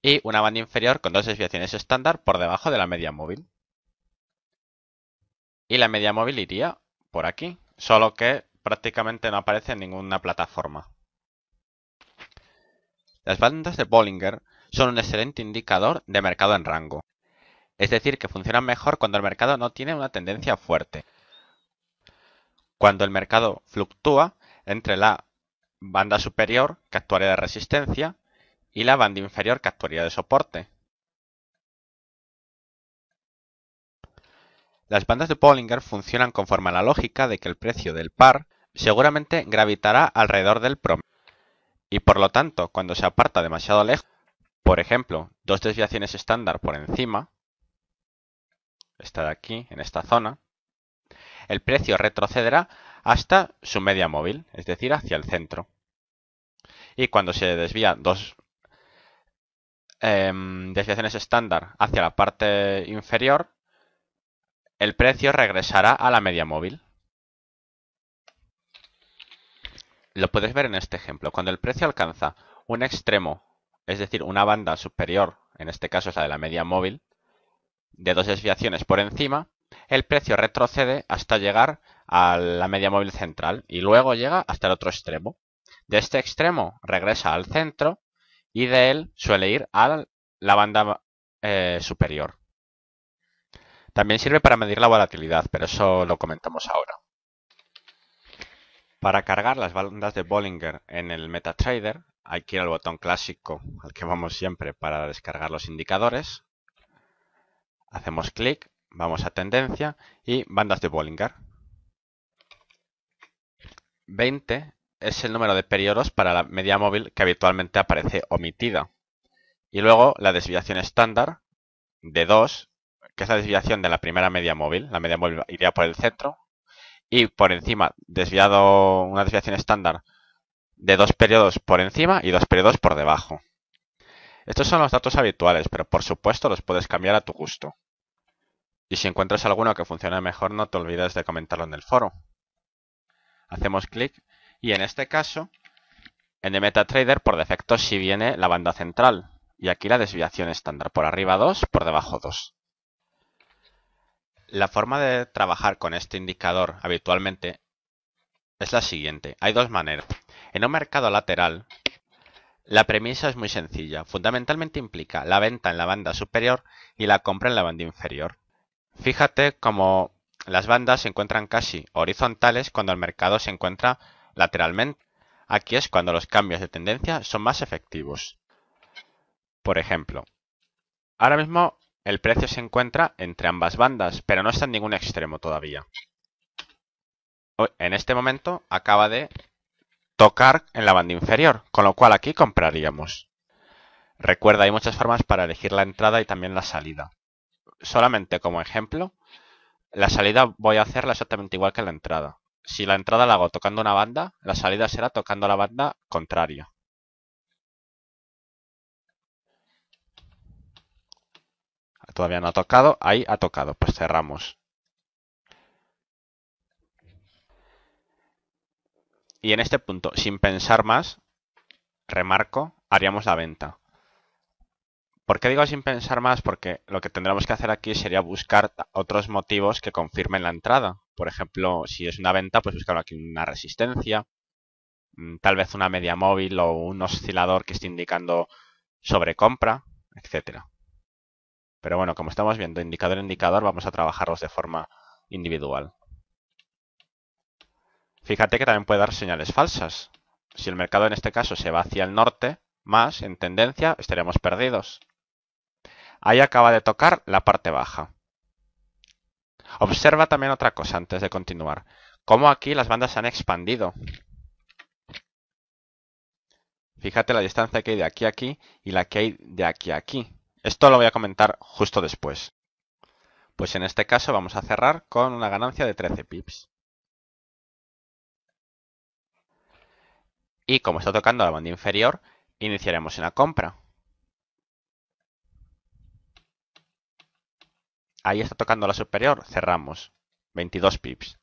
y una banda inferior con dos desviaciones estándar por debajo de la media móvil. Y la media móvil iría por aquí, solo que prácticamente no aparece en ninguna plataforma. Las bandas de Bollinger son un excelente indicador de mercado en rango, es decir, que funcionan mejor cuando el mercado no tiene una tendencia fuerte. Cuando el mercado fluctúa entre la banda superior, que actuaría de resistencia, y la banda inferior que actuaría de soporte. Las bandas de Bollinger funcionan conforme a la lógica de que el precio del par seguramente gravitará alrededor del promedio, y por lo tanto, cuando se aparta demasiado lejos, por ejemplo, dos desviaciones estándar por encima, esta de aquí, en esta zona, el precio retrocederá hasta su media móvil, es decir, hacia el centro. Y cuando se desvía dos Em, desviaciones estándar hacia la parte inferior, el precio regresará a la media móvil. Lo puedes ver en este ejemplo. Cuando el precio alcanza un extremo, es decir, una banda superior, en este caso es la de la media móvil, de dos desviaciones por encima, el precio retrocede hasta llegar a la media móvil central y luego llega hasta el otro extremo. De este extremo regresa al centro y de él suele ir a la banda eh, superior. También sirve para medir la volatilidad, pero eso lo comentamos ahora. Para cargar las bandas de Bollinger en el MetaTrader, hay que ir al botón clásico al que vamos siempre para descargar los indicadores. Hacemos clic, vamos a tendencia y bandas de Bollinger. 20 es el número de periodos para la media móvil que habitualmente aparece omitida. Y luego la desviación estándar de 2, que es la desviación de la primera media móvil. La media móvil iría por el centro. Y por encima, desviado una desviación estándar de dos periodos por encima y dos periodos por debajo. Estos son los datos habituales, pero por supuesto los puedes cambiar a tu gusto. Y si encuentras alguno que funcione mejor, no te olvides de comentarlo en el foro. Hacemos clic y en este caso, en el MetaTrader, por defecto, si sí viene la banda central. Y aquí la desviación estándar, por arriba 2, por debajo 2. La forma de trabajar con este indicador habitualmente es la siguiente. Hay dos maneras. En un mercado lateral, la premisa es muy sencilla. Fundamentalmente implica la venta en la banda superior y la compra en la banda inferior. Fíjate cómo las bandas se encuentran casi horizontales cuando el mercado se encuentra lateralmente, aquí es cuando los cambios de tendencia son más efectivos. Por ejemplo, ahora mismo el precio se encuentra entre ambas bandas, pero no está en ningún extremo todavía. En este momento acaba de tocar en la banda inferior, con lo cual aquí compraríamos. Recuerda, hay muchas formas para elegir la entrada y también la salida. Solamente como ejemplo, la salida voy a hacerla exactamente igual que la entrada si la entrada la hago tocando una banda, la salida será tocando la banda contraria. Todavía no ha tocado, ahí ha tocado, pues cerramos. Y en este punto, sin pensar más, remarco, haríamos la venta. ¿Por qué digo sin pensar más? Porque lo que tendremos que hacer aquí sería buscar otros motivos que confirmen la entrada. Por ejemplo, si es una venta, pues buscar aquí una resistencia, mm, tal vez una media móvil o un oscilador que esté indicando sobrecompra, etc. Pero bueno, como estamos viendo indicador indicador, vamos a trabajarlos de forma individual. Fíjate que también puede dar señales falsas. Si el mercado en este caso se va hacia el norte, más en tendencia, estaremos perdidos. Ahí acaba de tocar la parte baja. Observa también otra cosa antes de continuar. Cómo aquí las bandas se han expandido. Fíjate la distancia que hay de aquí a aquí y la que hay de aquí a aquí. Esto lo voy a comentar justo después. Pues en este caso vamos a cerrar con una ganancia de 13 pips. Y como está tocando la banda inferior, iniciaremos una compra. Ahí está tocando la superior, cerramos. 22 pips.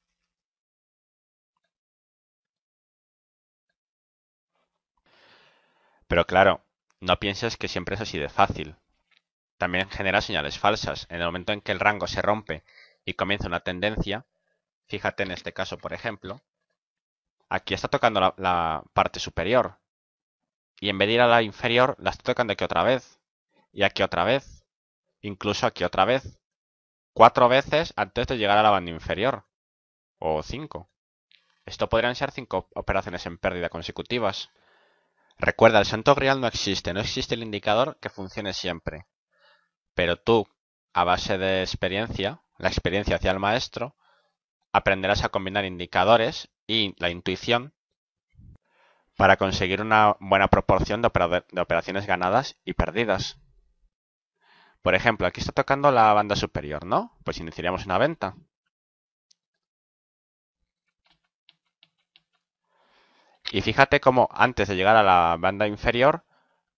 Pero claro, no pienses que siempre es así de fácil. También genera señales falsas. En el momento en que el rango se rompe y comienza una tendencia, fíjate en este caso, por ejemplo, aquí está tocando la, parte superior. Y en vez de ir a la inferior, la está tocando aquí otra vez. Y aquí otra vez. Incluso aquí otra vez cuatro veces antes de llegar a la banda inferior. O cinco. Esto podrían ser cinco operaciones en pérdida consecutivas. Recuerda, el santo grial no existe, no existe el indicador que funcione siempre. Pero tú, a base de experiencia, la experiencia hacia el maestro, aprenderás a combinar indicadores y la intuición para conseguir una buena proporción de, operaciones ganadas y perdidas. Por ejemplo, aquí está tocando la banda superior, ¿no? Pues iniciaríamos una venta. Y fíjate cómo antes de llegar a la banda inferior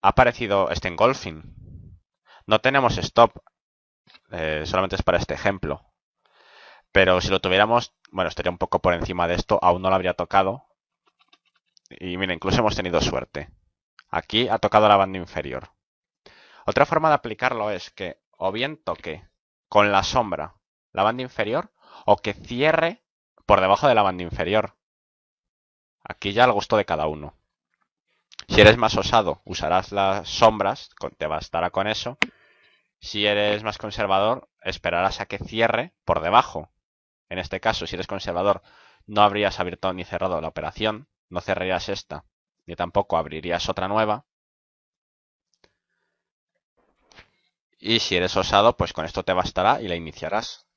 ha aparecido este engolfing. No tenemos stop, eh, solamente es para este ejemplo. Pero si lo tuviéramos, bueno, estaría un poco por encima de esto, aún no lo habría tocado. Y mira, incluso hemos tenido suerte. Aquí ha tocado la banda inferior. Otra forma de aplicarlo es que o bien toque con la sombra la banda inferior o que cierre por debajo de la banda inferior. Aquí ya al gusto de cada uno. Si eres más osado, usarás las sombras, te bastará con eso. Si eres más conservador, esperarás a que cierre por debajo. En este caso, si eres conservador, no habrías abierto ni cerrado la operación, no cerrarías esta, ni tampoco abrirías otra nueva, Y si eres osado, pues con esto te bastará y la iniciarás.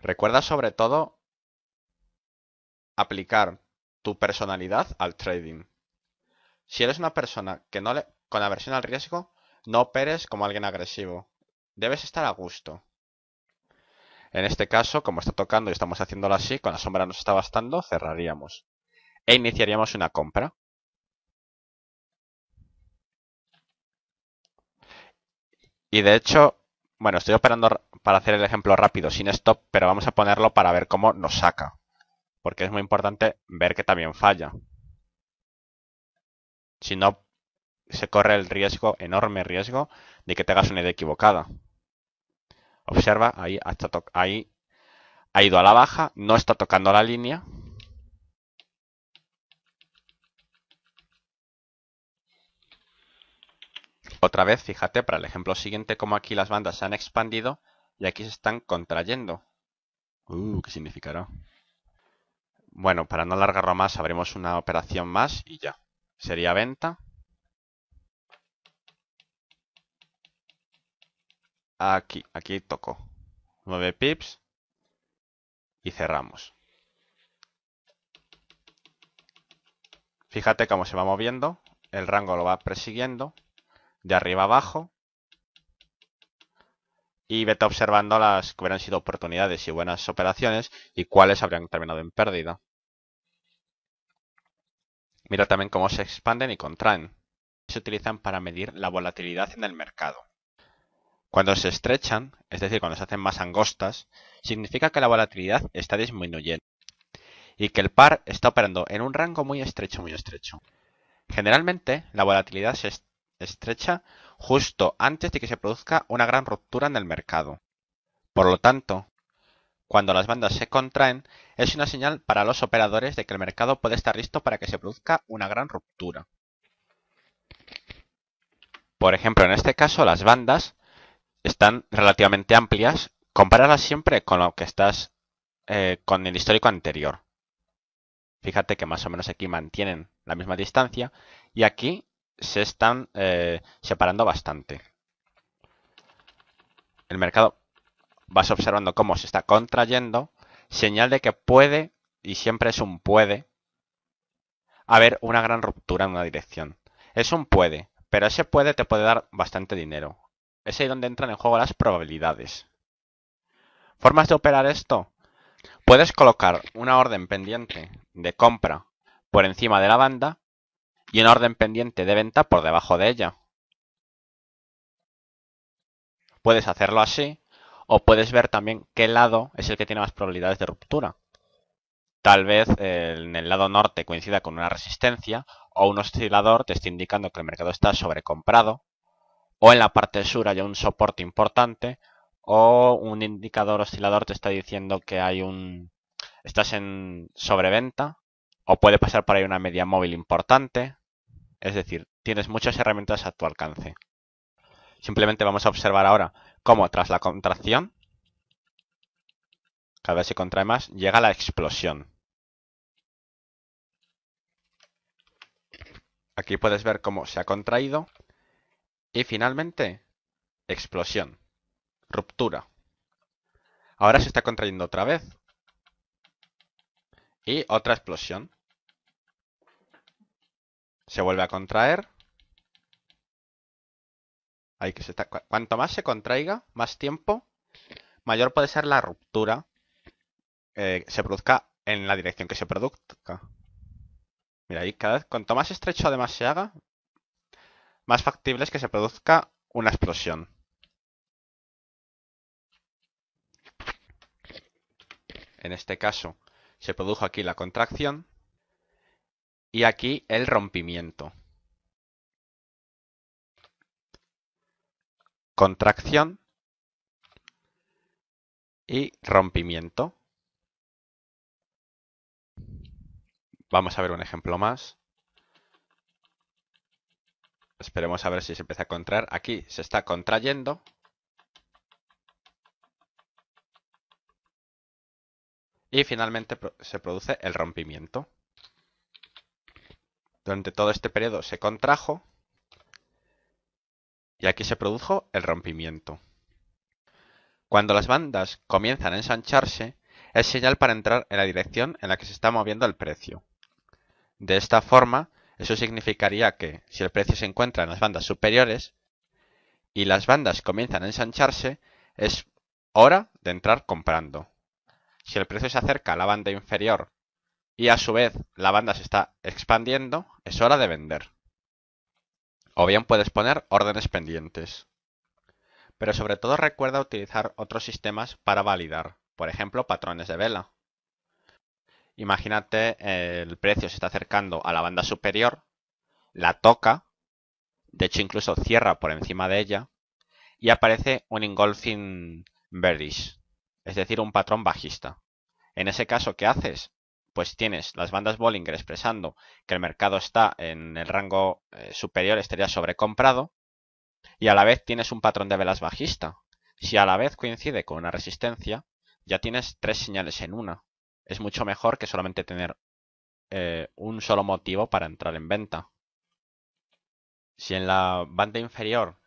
Recuerda sobre todo aplicar tu personalidad al trading. Si eres una persona que no le, con aversión al riesgo, no operes como alguien agresivo. Debes estar a gusto. En este caso, como está tocando y estamos haciéndolo así, con la sombra nos está bastando, cerraríamos. E iniciaríamos una compra. Y de hecho, bueno, estoy operando para hacer el ejemplo rápido sin stop, pero vamos a ponerlo para ver cómo nos saca. Porque es muy importante ver que también falla. Si no, se corre el riesgo, enorme riesgo, de que te hagas una idea equivocada. Observa, ahí, ahí ha ido a la baja, no está tocando la línea, Otra vez, fíjate para el ejemplo siguiente como aquí las bandas se han expandido y aquí se están contrayendo. Uh, ¿qué significará? Bueno, para no alargarlo más, abrimos una operación más y ya. Sería venta. Aquí, aquí tocó. 9 pips. Y cerramos. Fíjate cómo se va moviendo. El rango lo va persiguiendo de arriba abajo y vete observando las que hubieran sido oportunidades y buenas operaciones y cuáles habrían terminado en pérdida. Mira también cómo se expanden y contraen. Se utilizan para medir la volatilidad en el mercado. Cuando se estrechan, es decir, cuando se hacen más angostas, significa que la volatilidad está disminuyendo y que el par está operando en un rango muy estrecho, muy estrecho. Generalmente, la volatilidad se, estrecha justo antes de que se produzca una gran ruptura en el mercado. Por lo tanto, cuando las bandas se contraen, es una señal para los operadores de que el mercado puede estar listo para que se produzca una gran ruptura. Por ejemplo, en este caso las bandas están relativamente amplias, comparadas siempre con lo que estás eh, con el histórico anterior. Fíjate que más o menos aquí mantienen la misma distancia y aquí se están eh, separando bastante. El mercado vas observando cómo se está contrayendo, señal de que puede, y siempre es un puede, haber una gran ruptura en una dirección. Es un puede, pero ese puede te puede dar bastante dinero. Es ahí donde entran en juego las probabilidades. Formas de operar esto. Puedes colocar una orden pendiente de compra por encima de la banda y en orden pendiente de venta por debajo de ella. Puedes hacerlo así o puedes ver también qué lado es el que tiene más probabilidades de ruptura. Tal vez eh, en el lado norte coincida con una resistencia o un oscilador te está indicando que el mercado está sobrecomprado o en la parte sur haya un soporte importante o un indicador oscilador te está diciendo que hay un estás en sobreventa o puede pasar por ahí una media móvil importante es decir, tienes muchas herramientas a tu alcance. Simplemente vamos a observar ahora cómo tras la contracción, cada vez se contrae más, llega la explosión. Aquí puedes ver cómo se ha contraído y finalmente explosión, ruptura. Ahora se está contrayendo otra vez y otra explosión. Se vuelve a contraer. que Cuanto más se contraiga, más tiempo, mayor puede ser la ruptura que eh, se produzca en la dirección que se produzca. Mira, ahí cada vez, cuanto más estrecho además se haga, más factible es que se produzca una explosión. En este caso, se produjo aquí la contracción y aquí el rompimiento. Contracción y rompimiento. Vamos a ver un ejemplo más. Esperemos a ver si se empieza a contraer. Aquí se está contrayendo. Y finalmente se produce el rompimiento. Durante todo este periodo se contrajo y aquí se produjo el rompimiento. Cuando las bandas comienzan a ensancharse, es señal para entrar en la dirección en la que se está moviendo el precio. De esta forma, eso significaría que si el precio se encuentra en las bandas superiores y las bandas comienzan a ensancharse, es hora de entrar comprando. Si el precio se acerca a la banda inferior y a su vez la banda se está expandiendo, es hora de vender. O bien puedes poner órdenes pendientes. Pero sobre todo recuerda utilizar otros sistemas para validar, por ejemplo, patrones de vela. Imagínate el precio se está acercando a la banda superior, la toca, de hecho incluso cierra por encima de ella, y aparece un engolfing bearish, es decir, un patrón bajista. En ese caso, ¿qué haces? pues tienes las bandas Bollinger expresando que el mercado está en el rango eh, superior, estaría sobrecomprado, y a la vez tienes un patrón de velas bajista. Si a la vez coincide con una resistencia, ya tienes tres señales en una. Es mucho mejor que solamente tener eh, un solo motivo para entrar en venta. Si en la banda inferior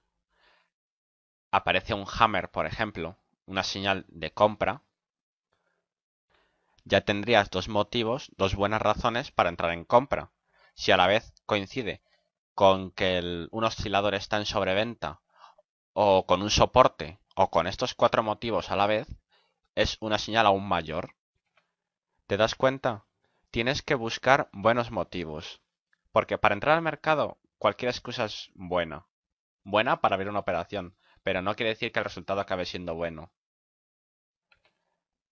aparece un hammer, por ejemplo, una señal de compra, ya tendrías dos motivos, dos buenas razones para entrar en compra. Si a la vez coincide con que un oscilador está en sobreventa, o con un soporte, o con estos cuatro motivos a la vez, es una señal aún mayor. ¿Te das cuenta? Tienes que buscar buenos motivos. Porque para entrar al mercado, cualquier excusa es buena. Buena para abrir una operación, pero no quiere decir que el resultado acabe siendo bueno.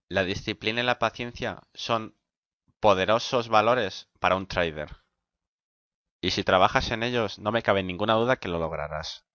La disciplina y la paciencia son poderosos valores para un trader. Y si trabajas en ellos, no me cabe ninguna duda que lo lograrás.